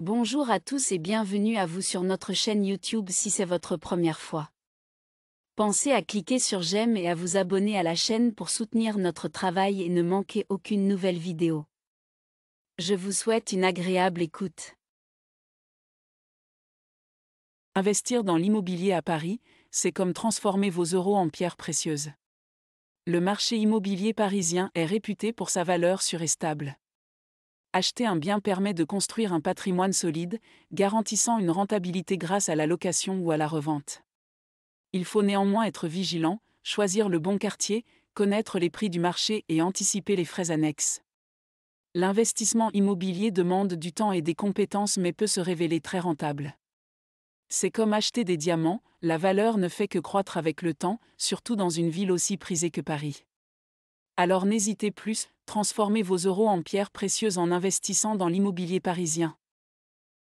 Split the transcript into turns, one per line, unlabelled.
Bonjour à tous et bienvenue à vous sur notre chaîne YouTube si c'est votre première fois. Pensez à cliquer sur j'aime et à vous abonner à la chaîne pour soutenir notre travail et ne manquer aucune nouvelle vidéo. Je vous souhaite une agréable écoute.
Investir dans l'immobilier à Paris, c'est
comme transformer vos euros en pierres précieuses. Le marché immobilier parisien est réputé pour sa valeur sûre et stable acheter un bien permet de construire un patrimoine solide, garantissant une rentabilité grâce à la location ou à la revente. Il faut néanmoins être vigilant, choisir le bon quartier, connaître les prix du marché et anticiper les frais annexes. L'investissement immobilier demande du temps et des compétences mais peut se révéler très rentable. C'est comme acheter des diamants, la valeur ne fait que croître avec le temps, surtout dans une ville aussi prisée que Paris alors n'hésitez plus, transformez vos euros en pierres précieuses en investissant dans l'immobilier parisien.